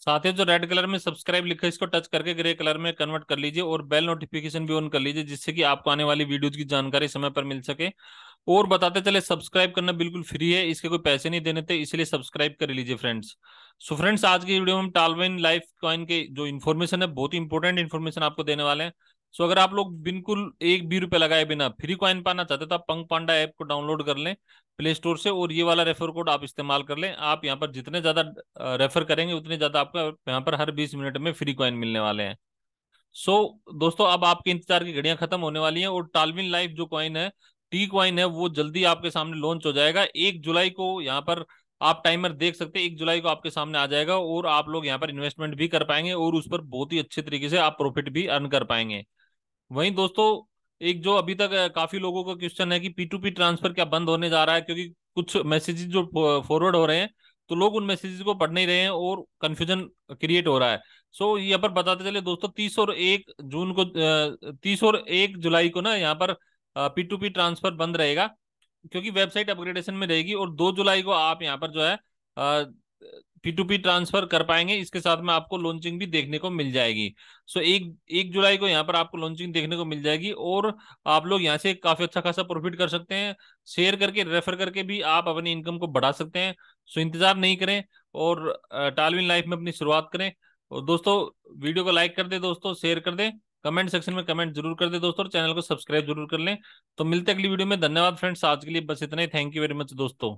साथ ही जो red colour में सब्सक्राइब लिखा है इसको टच करके ग्रे कलर में कन्वर्ट कर लीजिए और बेल नोटिफिकेशन भी ऑन कर लीजिए जिससे कि आपको आने वाली वीडियोज की जानकारी समय पर मिल सके और बताते चले सब्सक्राइब करना बिल्कुल फ्री है इसके कोई पैसे नहीं देने थे इसलिए सब्सक्राइब कर लीजिए फ्रेंड्स सो फ्रेंड्स आज की वीडियो में हम टालवेन लाइफ कॉइन के जो इन्फॉर्मेशन है बहुत ही इंपॉर्टेंट इन्फॉर्मेशन आपको देने वाले हैं सो अगर आप लोग बिल्कुल एक भी रुपए लगाए बिना फ्री क्वाइन पाना चाहते तो आप पंग पांडा ऐप को डाउनलोड कर लें प्ले स्टोर से और ये वाला रेफर कोड आप इस्तेमाल कर लें आप यहाँ पर जितने ज्यादा रेफर करेंगे उतने ज्यादा आपको यहाँ पर हर बीस मिनट में फ्री क्वाइन मिलने वाले हैं सो so, दोस्तों अब आपके इंतजार की घड़ियां खत्म होने वाली हैं और टालविन लाइफ जो कॉइन है टी कॉइन है वो जल्दी आपके सामने लॉन्च हो जाएगा एक जुलाई को यहाँ पर आप टाइमर देख सकते हैं एक जुलाई को आपके सामने आ जाएगा और आप लोग यहाँ पर इन्वेस्टमेंट भी कर पाएंगे और उस पर बहुत ही अच्छे तरीके से आप प्रॉफिट भी अर्न कर पाएंगे वहीं दोस्तों एक जो अभी तक काफी लोगों का क्वेश्चन है कि पी टू पी ट्रांसफर क्या बंद होने जा रहा है क्योंकि कुछ मैसेजेस जो फॉरवर्ड हो रहे हैं तो लोग उन मैसेजेस को पढ़ नहीं रहे हैं और कंफ्यूजन क्रिएट हो रहा है सो so, यहाँ पर बताते चले दोस्तों तीस और एक जून को तीस और एक जुलाई को ना यहाँ पर पी टू पी ट्रांसफर बंद रहेगा क्योंकि वेबसाइट अपग्रेडेशन में रहेगी और दो जुलाई को आप यहाँ पर जो है पी टू पी ट्रांसफर कर पाएंगे इसके साथ में आपको लॉन्चिंग भी देखने को मिल जाएगी सो एक एक जुलाई को यहाँ पर आपको लॉन्चिंग देखने को मिल जाएगी और आप लोग यहाँ से काफी अच्छा खासा प्रॉफिट कर सकते हैं शेयर करके रेफर करके भी आप अपनी इनकम को बढ़ा सकते हैं सो इंतजार नहीं करें और टालविन लाइफ में अपनी शुरुआत करें और दोस्तों वीडियो को लाइक कर दे दोस्तों शेयर कर दें कमेंट सेक्शन में कमेंट जरूर कर दे दोस्तों और चैनल को सब्सक्राइब जरूर कर लें तो मिलते अगली वीडियो में धन्यवाद फ्रेंड्स आज के लिए बस इतना ही थैंक यू वेरी मच दोस्तों